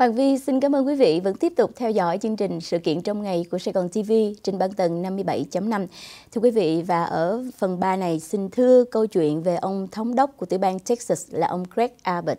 Hoàng Vi xin cảm ơn quý vị vẫn tiếp tục theo dõi chương trình sự kiện trong ngày của Sài Gòn TV trên bản tầng 57.5. Thưa quý vị và ở phần 3 này xin thưa câu chuyện về ông thống đốc của tiểu bang Texas là ông Greg Abbott.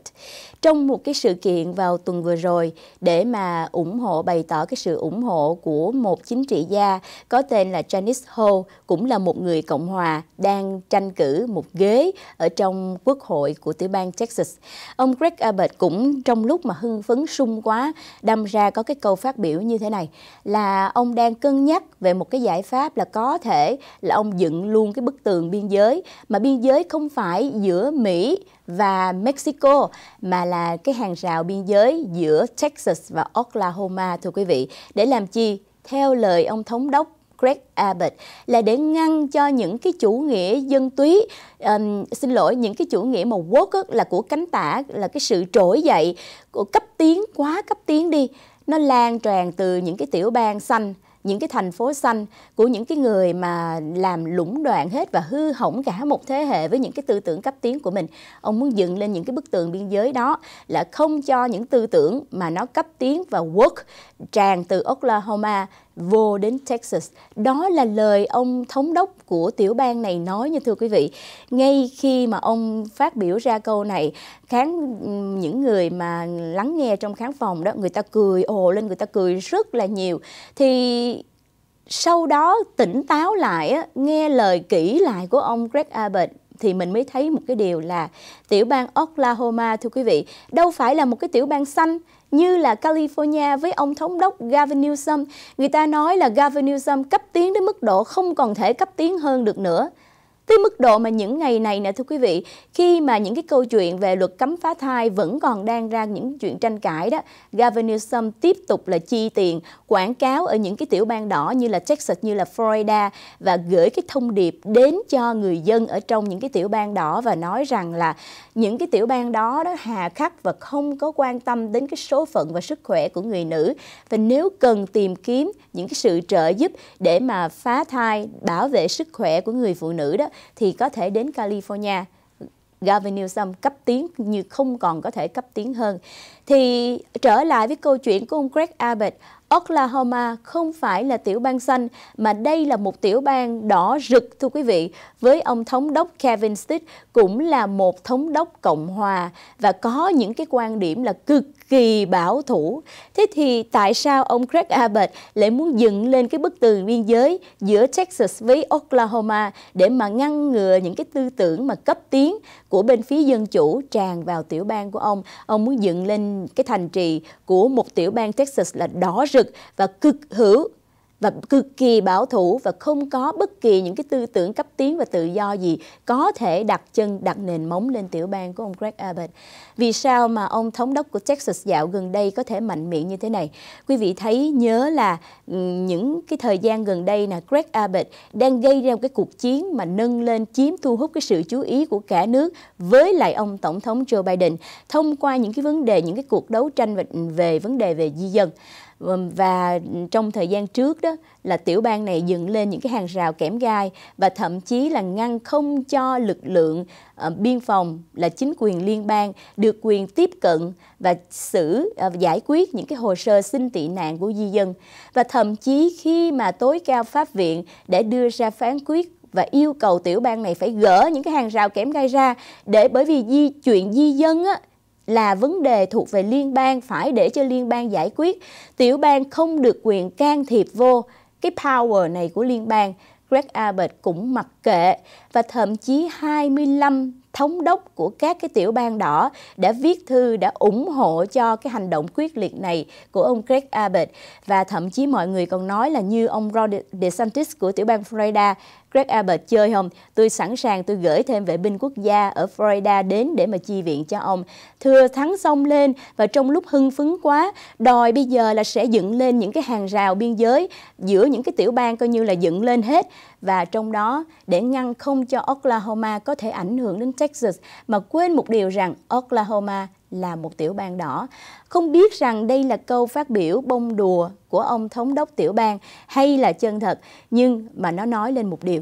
Trong một cái sự kiện vào tuần vừa rồi để mà ủng hộ bày tỏ cái sự ủng hộ của một chính trị gia có tên là Janice Ho cũng là một người Cộng hòa đang tranh cử một ghế ở trong quốc hội của tiểu bang Texas. Ông Greg Abbott cũng trong lúc mà hưng phấn sung chung quá đâm ra có cái câu phát biểu như thế này là ông đang cân nhắc về một cái giải pháp là có thể là ông dựng luôn cái bức tường biên giới mà biên giới không phải giữa Mỹ và Mexico mà là cái hàng rào biên giới giữa Texas và Oklahoma thưa quý vị để làm chi theo lời ông thống đốc Greg Abbott là để ngăn cho những cái chủ nghĩa dân túy um, xin lỗi những cái chủ nghĩa mà woke là của cánh tả là cái sự trỗi dậy của cấp tiến quá cấp tiến đi nó lan tràn từ những cái tiểu bang xanh những cái thành phố xanh của những cái người mà làm lũng đoạn hết và hư hỏng cả một thế hệ với những cái tư tưởng cấp tiến của mình ông muốn dựng lên những cái bức tường biên giới đó là không cho những tư tưởng mà nó cấp tiến và work tràn từ Oklahoma vô đến Texas. Đó là lời ông thống đốc của tiểu bang này nói như thưa quý vị. Ngay khi mà ông phát biểu ra câu này, khán những người mà lắng nghe trong khán phòng đó, người ta cười ồ lên, người ta cười rất là nhiều. Thì sau đó tỉnh táo lại, nghe lời kỹ lại của ông Greg Abbott thì mình mới thấy một cái điều là tiểu bang Oklahoma thưa quý vị, đâu phải là một cái tiểu bang xanh như là California với ông thống đốc Gavin Newsom. Người ta nói là Gavin Newsom cấp tiến đến mức độ không còn thể cấp tiến hơn được nữa tới mức độ mà những ngày này nè thưa quý vị khi mà những cái câu chuyện về luật cấm phá thai vẫn còn đang ra những chuyện tranh cãi đó Gavin Newsom tiếp tục là chi tiền quảng cáo ở những cái tiểu bang đỏ như là Texas như là Florida và gửi cái thông điệp đến cho người dân ở trong những cái tiểu bang đỏ và nói rằng là những cái tiểu bang đó đó hà khắc và không có quan tâm đến cái số phận và sức khỏe của người nữ và nếu cần tìm kiếm những cái sự trợ giúp để mà phá thai bảo vệ sức khỏe của người phụ nữ đó thì có thể đến California. Gavin Newsom cấp tiến như không còn có thể cấp tiến hơn. Thì trở lại với câu chuyện của ông Greg Abbott, Oklahoma không phải là tiểu bang xanh mà đây là một tiểu bang đỏ rực thưa quý vị với ông thống đốc Kevin Stitt cũng là một thống đốc Cộng hòa và có những cái quan điểm là cực kỳ bảo thủ. Thế thì tại sao ông Greg Abbott lại muốn dựng lên cái bức tường biên giới giữa Texas với Oklahoma để mà ngăn ngừa những cái tư tưởng mà cấp tiến của bên phía dân chủ tràn vào tiểu bang của ông. Ông muốn dựng lên cái thành trì của một tiểu bang Texas là đỏ rực lực và cực hữu và cực kỳ bảo thủ và không có bất kỳ những cái tư tưởng cấp tiến và tự do gì có thể đặt chân đặt nền móng lên tiểu bang của ông Greg Abbott. Vì sao mà ông thống đốc của Texas dạo gần đây có thể mạnh miệng như thế này? Quý vị thấy nhớ là ừ, những cái thời gian gần đây là Greg Abbott đang gây ra một cái cuộc chiến mà nâng lên chiếm thu hút cái sự chú ý của cả nước với lại ông tổng thống Joe Biden thông qua những cái vấn đề những cái cuộc đấu tranh về, về vấn đề về di dân và trong thời gian trước đó là tiểu bang này dựng lên những cái hàng rào kẽm gai và thậm chí là ngăn không cho lực lượng uh, biên phòng là chính quyền liên bang được quyền tiếp cận và xử uh, giải quyết những cái hồ sơ xin tị nạn của di dân và thậm chí khi mà tối cao pháp viện để đưa ra phán quyết và yêu cầu tiểu bang này phải gỡ những cái hàng rào kẽm gai ra để bởi vì di chuyện di dân á, là vấn đề thuộc về liên bang phải để cho liên bang giải quyết. Tiểu bang không được quyền can thiệp vô cái power này của liên bang. Greg Abbott cũng mặc kệ và thậm chí 25 thống đốc của các cái tiểu bang đỏ đã viết thư đã ủng hộ cho cái hành động quyết liệt này của ông Greg Abbott và thậm chí mọi người còn nói là như ông Ron DeSantis của tiểu bang Florida Greg Abbott chơi không? Tôi sẵn sàng tôi gửi thêm vệ binh quốc gia ở Florida đến để mà chi viện cho ông. thừa thắng xong lên và trong lúc hưng phấn quá, đòi bây giờ là sẽ dựng lên những cái hàng rào biên giới giữa những cái tiểu bang coi như là dựng lên hết và trong đó để ngăn không cho Oklahoma có thể ảnh hưởng đến Texas mà quên một điều rằng Oklahoma là một tiểu bang đỏ. Không biết rằng đây là câu phát biểu bông đùa của ông thống đốc tiểu bang hay là chân thật, nhưng mà nó nói lên một điều.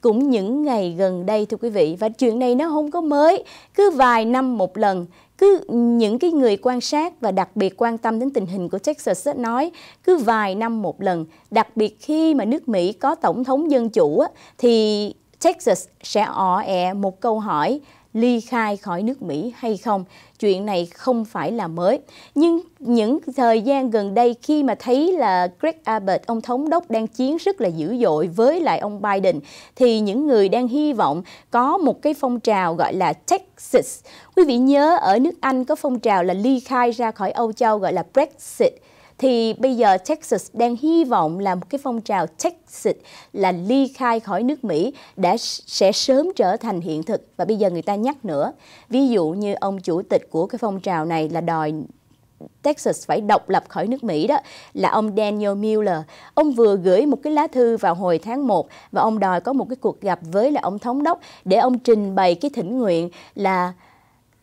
Cũng những ngày gần đây thưa quý vị, và chuyện này nó không có mới, cứ vài năm một lần, cứ những cái người quan sát và đặc biệt quan tâm đến tình hình của Texas ấy, nói cứ vài năm một lần, đặc biệt khi mà nước Mỹ có tổng thống dân chủ thì Texas sẽ ọ ẹ e một câu hỏi ly khai khỏi nước Mỹ hay không. Chuyện này không phải là mới. Nhưng những thời gian gần đây khi mà thấy là Greg Abbott, ông thống đốc đang chiến rất là dữ dội với lại ông Biden, thì những người đang hy vọng có một cái phong trào gọi là Texas. Quý vị nhớ ở nước Anh có phong trào là ly khai ra khỏi Âu Châu gọi là Brexit thì bây giờ Texas đang hy vọng là một cái phong trào Texas là ly khai khỏi nước Mỹ đã sẽ sớm trở thành hiện thực và bây giờ người ta nhắc nữa. Ví dụ như ông chủ tịch của cái phong trào này là đòi Texas phải độc lập khỏi nước Mỹ đó là ông Daniel Miller. Ông vừa gửi một cái lá thư vào hồi tháng 1 và ông đòi có một cái cuộc gặp với là ông thống đốc để ông trình bày cái thỉnh nguyện là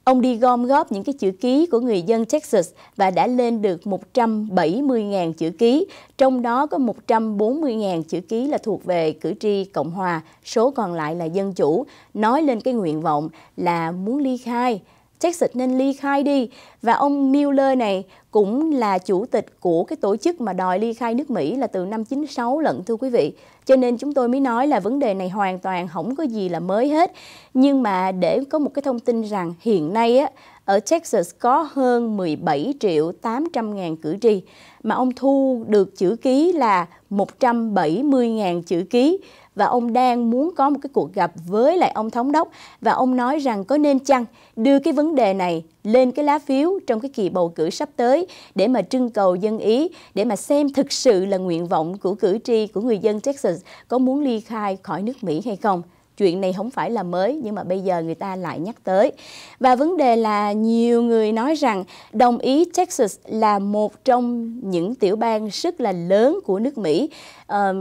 Ông đi gom góp những cái chữ ký của người dân Texas và đã lên được 170.000 chữ ký, trong đó có 140.000 chữ ký là thuộc về cử tri Cộng hòa, số còn lại là dân chủ, nói lên cái nguyện vọng là muốn ly khai, Texas nên ly khai đi. Và ông Mueller này cũng là chủ tịch của cái tổ chức mà đòi ly khai nước Mỹ là từ năm 96 lận thưa quý vị. Cho nên chúng tôi mới nói là vấn đề này hoàn toàn không có gì là mới hết. Nhưng mà để có một cái thông tin rằng hiện nay á, ở Texas có hơn 17 triệu 800 ngàn cử tri, mà ông thu được chữ ký là 170 ngàn chữ ký và ông đang muốn có một cái cuộc gặp với lại ông thống đốc và ông nói rằng có nên chăng đưa cái vấn đề này lên cái lá phiếu trong cái kỳ bầu cử sắp tới để mà trưng cầu dân ý để mà xem thực sự là nguyện vọng của cử tri của người dân Texas có muốn ly khai khỏi nước Mỹ hay không chuyện này không phải là mới nhưng mà bây giờ người ta lại nhắc tới. Và vấn đề là nhiều người nói rằng đồng ý Texas là một trong những tiểu bang rất là lớn của nước Mỹ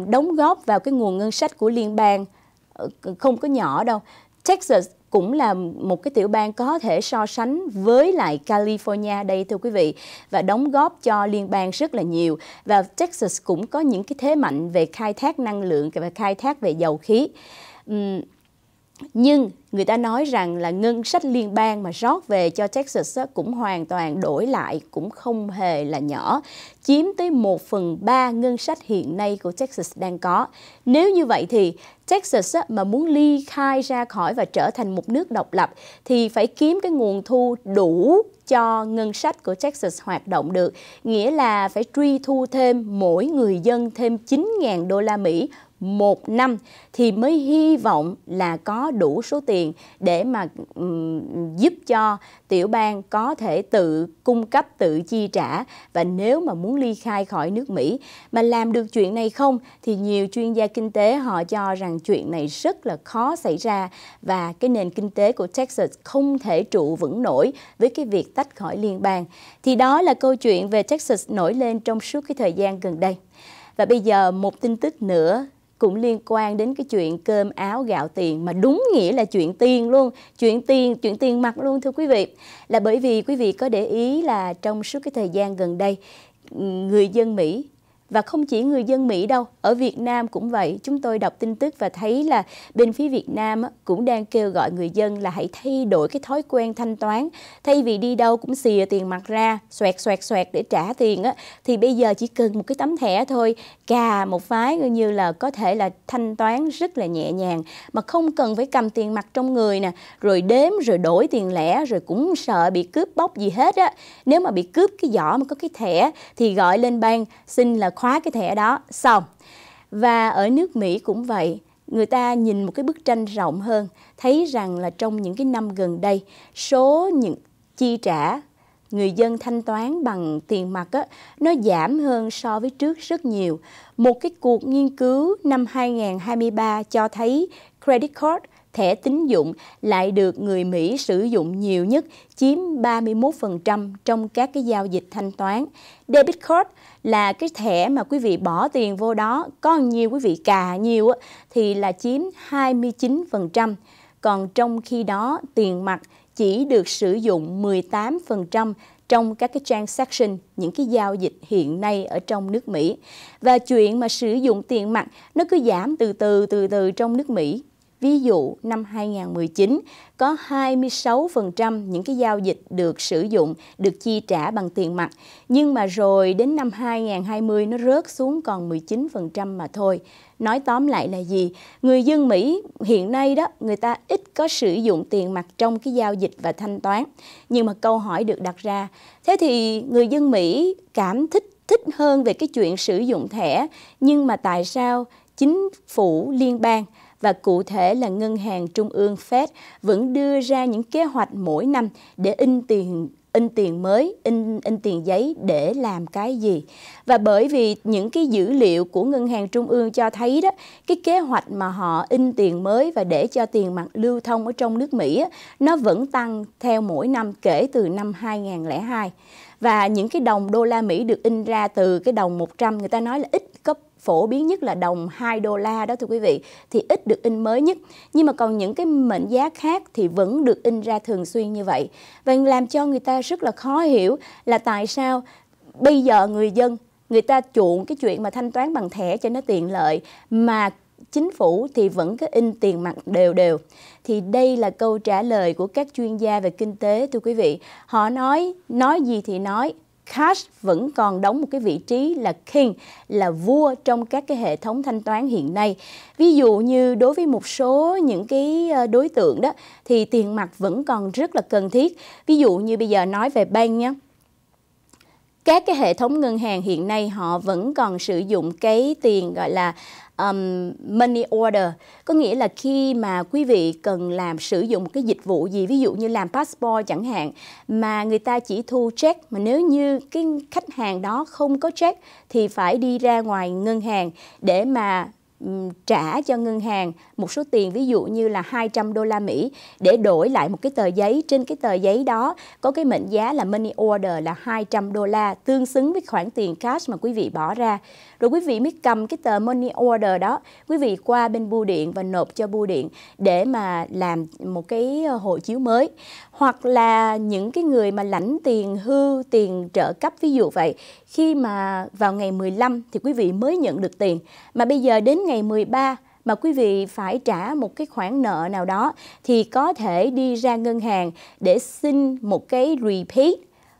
đóng góp vào cái nguồn ngân sách của liên bang ờ, không có nhỏ đâu. Texas cũng là một cái tiểu bang có thể so sánh với lại California đây thưa quý vị và đóng góp cho liên bang rất là nhiều và Texas cũng có những cái thế mạnh về khai thác năng lượng và khai thác về dầu khí nhưng người ta nói rằng là ngân sách liên bang mà rót về cho Texas cũng hoàn toàn đổi lại cũng không hề là nhỏ, chiếm tới 1 phần 3 ngân sách hiện nay của Texas đang có. Nếu như vậy thì Texas mà muốn ly khai ra khỏi và trở thành một nước độc lập thì phải kiếm cái nguồn thu đủ cho ngân sách của Texas hoạt động được, nghĩa là phải truy thu thêm mỗi người dân thêm 9.000 đô la Mỹ một năm thì mới hy vọng là có đủ số tiền để mà um, giúp cho tiểu bang có thể tự cung cấp tự chi trả và nếu mà muốn ly khai khỏi nước Mỹ mà làm được chuyện này không thì nhiều chuyên gia kinh tế họ cho rằng chuyện này rất là khó xảy ra và cái nền kinh tế của Texas không thể trụ vững nổi với cái việc tách khỏi liên bang thì đó là câu chuyện về Texas nổi lên trong suốt cái thời gian gần đây. Và bây giờ một tin tức nữa cũng liên quan đến cái chuyện cơm áo gạo tiền mà đúng nghĩa là chuyện tiền luôn, chuyện tiền, chuyện tiền mặt luôn thưa quý vị. Là bởi vì quý vị có để ý là trong suốt cái thời gian gần đây, người dân Mỹ và không chỉ người dân Mỹ đâu, ở Việt Nam cũng vậy. Chúng tôi đọc tin tức và thấy là bên phía Việt Nam cũng đang kêu gọi người dân là hãy thay đổi cái thói quen thanh toán. Thay vì đi đâu cũng xìa tiền mặt ra, xoẹt xoẹt xoẹt để trả tiền á, thì bây giờ chỉ cần một cái tấm thẻ thôi, cà một phái như là có thể là thanh toán rất là nhẹ nhàng mà không cần phải cầm tiền mặt trong người nè, rồi đếm rồi đổi tiền lẻ rồi cũng sợ bị cướp bóc gì hết á. Nếu mà bị cướp cái giỏ mà có cái thẻ thì gọi lên ban xin là khóa cái thẻ đó xong và ở nước Mỹ cũng vậy người ta nhìn một cái bức tranh rộng hơn thấy rằng là trong những cái năm gần đây số những chi trả người dân thanh toán bằng tiền mặt á, nó giảm hơn so với trước rất nhiều. Một cái cuộc nghiên cứu năm 2023 cho thấy credit card thẻ tín dụng lại được người Mỹ sử dụng nhiều nhất, chiếm 31% trong các cái giao dịch thanh toán. Debit card là cái thẻ mà quý vị bỏ tiền vô đó, có nhiều quý vị cà nhiều thì là chiếm 29%. Còn trong khi đó, tiền mặt chỉ được sử dụng 18% trong các cái transaction, những cái giao dịch hiện nay ở trong nước Mỹ. Và chuyện mà sử dụng tiền mặt nó cứ giảm từ từ từ từ trong nước Mỹ Ví dụ, năm 2019 có 26% những cái giao dịch được sử dụng, được chi trả bằng tiền mặt, nhưng mà rồi đến năm 2020 nó rớt xuống còn 19% mà thôi. Nói tóm lại là gì? Người dân Mỹ hiện nay đó, người ta ít có sử dụng tiền mặt trong cái giao dịch và thanh toán. Nhưng mà câu hỏi được đặt ra, thế thì người dân Mỹ cảm thích thích hơn về cái chuyện sử dụng thẻ, nhưng mà tại sao chính phủ liên bang và cụ thể là Ngân hàng Trung ương Fed vẫn đưa ra những kế hoạch mỗi năm để in tiền in tiền mới, in in tiền giấy để làm cái gì. Và bởi vì những cái dữ liệu của ngân hàng trung ương cho thấy đó, cái kế hoạch mà họ in tiền mới và để cho tiền mặt lưu thông ở trong nước Mỹ nó vẫn tăng theo mỗi năm kể từ năm 2002 và những cái đồng đô la Mỹ được in ra từ cái đồng 100 người ta nói là ít cấp phổ biến nhất là đồng 2 đô la đó thưa quý vị thì ít được in mới nhất nhưng mà còn những cái mệnh giá khác thì vẫn được in ra thường xuyên như vậy và làm cho người ta rất là khó hiểu là tại sao bây giờ người dân người ta chuộng cái chuyện mà thanh toán bằng thẻ cho nó tiện lợi mà chính phủ thì vẫn cứ in tiền mặt đều đều. Thì đây là câu trả lời của các chuyên gia về kinh tế thưa quý vị. Họ nói nói gì thì nói, cash vẫn còn đóng một cái vị trí là king là vua trong các cái hệ thống thanh toán hiện nay ví dụ như đối với một số những cái ờ, đối tượng đó thì tiền mặt vẫn còn rất là cần thiết ví dụ như bây giờ nói về bank nhé các cái hệ thống ngân hàng hiện nay họ vẫn còn sử dụng cái tiền gọi là um, money order có nghĩa là khi mà quý vị cần làm sử dụng cái dịch vụ gì ví dụ như làm passport chẳng hạn mà người ta chỉ thu check mà nếu như cái khách hàng đó không có check thì phải đi ra ngoài ngân hàng để mà trả cho ngân hàng một số tiền ví dụ như là 200 đô la Mỹ để đổi lại một cái tờ giấy trên cái tờ giấy đó có cái mệnh giá là money order là 200 đô la tương xứng với khoản tiền cash mà quý vị bỏ ra rồi quý vị mới cầm cái tờ money order đó quý vị qua bên bưu điện và nộp cho bưu điện để mà làm một cái ờ, hộ chiếu mới hoặc là những cái người mà lãnh tiền hưu tiền trợ cấp ví dụ vậy khi mà vào ngày 15 thì quý vị mới nhận được tiền mà bây giờ đến ngày 13 mà quý vị phải trả một cái khoản nợ nào đó thì có thể đi ra ngân hàng để xin một cái repeat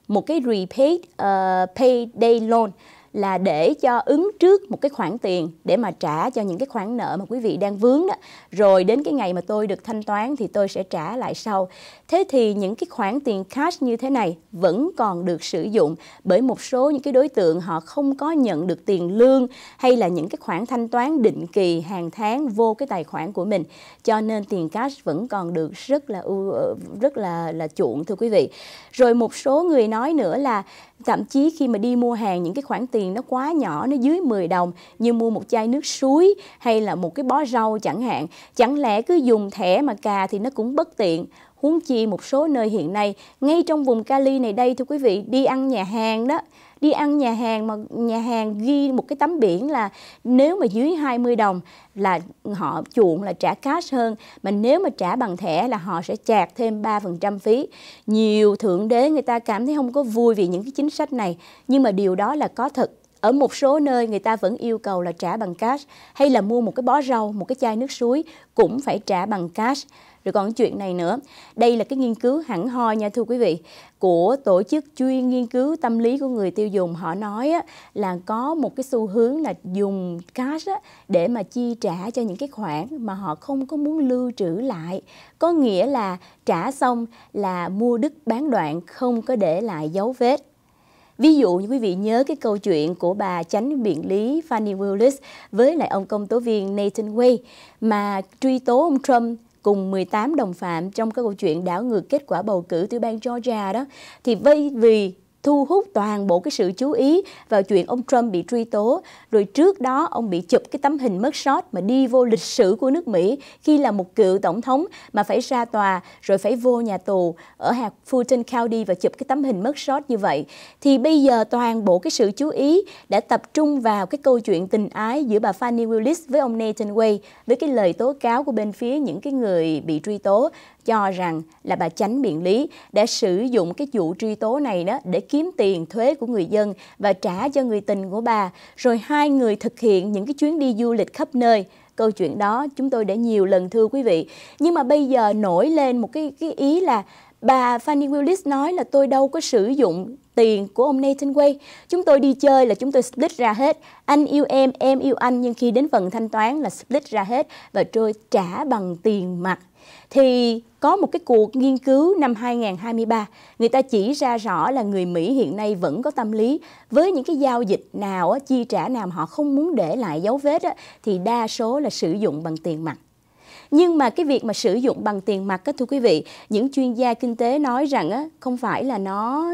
một cái repeat uh, payday loan là để cho ứng trước một cái khoản tiền để mà trả cho những cái khoản nợ mà quý vị đang vướng đó rồi đến cái ngày mà tôi được thanh toán thì tôi sẽ trả lại sau thế thì những cái khoản tiền cash như thế này vẫn còn được sử dụng bởi một số những cái đối tượng họ không có nhận được tiền lương hay là những cái khoản thanh toán định kỳ hàng tháng vô cái tài khoản của mình cho nên tiền cash vẫn còn được rất là ờ, rất là là chuộng thưa quý vị rồi một số người nói nữa là thậm chí khi mà đi mua hàng những cái khoản tiền nó quá nhỏ nó dưới 10 đồng như mua một chai nước suối hay là một cái bó rau chẳng hạn chẳng lẽ cứ dùng thẻ mà cà thì nó cũng bất tiện huống chi một số nơi hiện nay ngay trong vùng Cali này đây thưa quý vị đi ăn nhà hàng đó đi ăn nhà hàng mà nhà hàng ghi một cái tấm biển là nếu mà dưới 20 đồng là họ chuộng là trả cash hơn mà nếu mà trả bằng thẻ là họ sẽ chạc thêm 3% phí. Nhiều thượng đế người ta cảm thấy không có vui vì những cái chính sách này nhưng mà điều đó là có thật ở một số nơi người ta vẫn yêu cầu là trả bằng cash hay là mua một cái bó rau, một cái chai nước suối cũng phải trả bằng cash. Rồi còn chuyện này nữa, đây là cái nghiên cứu hẳn hoi nha thưa quý vị, của tổ chức chuyên nghiên cứu tâm lý của người tiêu dùng. Họ nói á, là có một cái xu hướng là dùng cash á, để mà chi trả cho những cái khoản mà họ không có muốn lưu trữ lại. Có nghĩa là trả xong là mua đứt bán đoạn, không có để lại dấu vết. Ví dụ như quý vị nhớ cái câu chuyện của bà chánh biện lý Fannie Willis với lại ông công tố viên Nathan Way mà truy tố ông Trump cùng 18 đồng phạm trong cái câu chuyện đảo ngược kết quả bầu cử tiểu bang Georgia đó thì vây vì thu hút toàn bộ cái sự chú ý vào chuyện ông Trump bị truy tố, rồi trước đó ông bị chụp cái tấm hình mất sót mà đi vô lịch sử của nước Mỹ khi là một cựu tổng thống mà phải ra tòa rồi phải vô nhà tù ở hạt Fulton County và chụp cái tấm hình mất sót như vậy. Thì bây giờ toàn bộ cái sự chú ý đã tập trung vào cái câu chuyện tình ái giữa bà Fanny Willis với ông Nathan Way với cái lời tố cáo của bên phía những cái người bị truy tố cho rằng là bà tránh biện lý đã sử dụng cái vụ truy tố này đó để kiếm tiền thuế của người dân và trả cho người tình của bà, rồi hai người thực hiện những cái chuyến đi du lịch khắp nơi. Câu chuyện đó chúng tôi đã nhiều lần thưa quý vị. Nhưng mà bây giờ nổi lên một cái cái ý là bà Fanny Willis nói là tôi đâu có sử dụng tiền của ông Nathan Way. Chúng tôi đi chơi là chúng tôi split ra hết. Anh yêu em, em yêu anh nhưng khi đến phần thanh toán là split ra hết và tôi trả bằng tiền mặt. Thì có một cái cuộc nghiên cứu năm 2023, người ta chỉ ra rõ là người Mỹ hiện nay vẫn có tâm lý với những cái giao dịch nào, chi trả nào mà họ không muốn để lại dấu vết thì đa số là sử dụng bằng tiền mặt. Nhưng mà cái việc mà sử dụng bằng tiền mặt á thưa quý vị, những chuyên gia kinh tế nói rằng á không phải là nó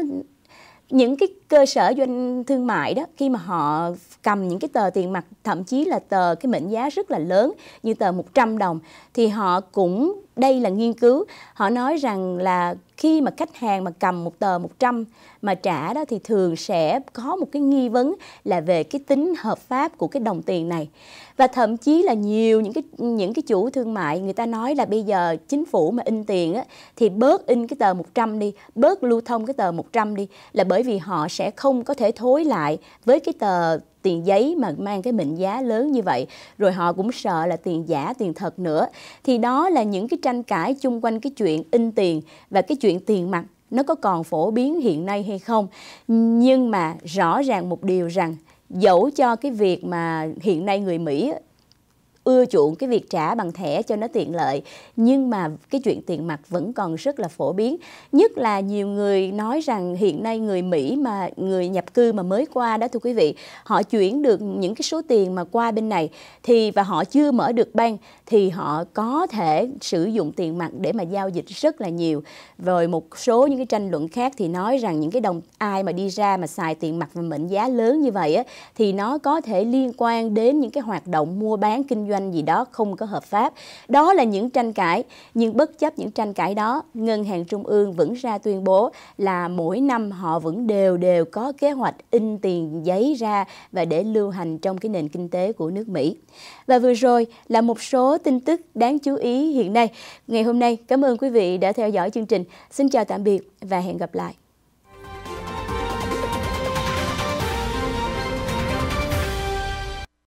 những cái cơ sở doanh thương mại đó khi mà họ cầm những cái tờ tiền mặt thậm chí là tờ cái mệnh giá rất là lớn như tờ 100 đồng thì họ cũng đây là nghiên cứu họ nói rằng là khi mà khách hàng mà cầm một tờ 100 mà trả đó thì thường sẽ có một cái nghi vấn là về cái tính hợp pháp của cái đồng tiền này và thậm chí là nhiều những cái những cái chủ thương mại người ta nói là bây giờ chính phủ mà in tiền á, thì bớt in cái tờ 100 đi bớt lưu thông cái tờ 100 đi là bởi vì họ sẽ không có thể thối lại với cái tờ tiền giấy mà mang cái mệnh giá lớn như vậy rồi họ cũng sợ là tiền giả tiền thật nữa thì đó là những cái tranh cãi chung quanh cái chuyện in tiền và cái chuyện tiền mặt nó có còn phổ biến hiện nay hay không nhưng mà rõ ràng một điều rằng dẫu cho cái việc mà hiện nay người Mỹ ưa chuộng cái việc trả bằng thẻ cho nó tiện lợi nhưng mà cái chuyện tiền mặt vẫn còn rất là phổ biến nhất là nhiều người nói rằng hiện nay người Mỹ mà người nhập cư mà mới qua đó thưa quý vị họ chuyển được những cái số tiền mà qua bên này thì và họ chưa mở được ban thì họ có thể sử dụng tiền mặt để mà giao dịch rất là nhiều rồi một số những cái tranh luận khác thì nói rằng những cái đồng ai mà đi ra mà xài tiền mặt và mệnh giá lớn như vậy á, thì nó có thể liên quan đến những cái hoạt động mua bán kinh doanh doanh gì đó không có hợp pháp. Đó là những tranh cãi, nhưng bất chấp những tranh cãi đó, Ngân hàng Trung ương vẫn ra tuyên bố là mỗi năm họ vẫn đều đều có kế hoạch in tiền giấy ra và để lưu hành trong cái nền kinh tế của nước Mỹ. Và vừa rồi là một số tin tức đáng chú ý hiện nay. Ngày hôm nay, cảm ơn quý vị đã theo dõi chương trình. Xin chào tạm biệt và hẹn gặp lại.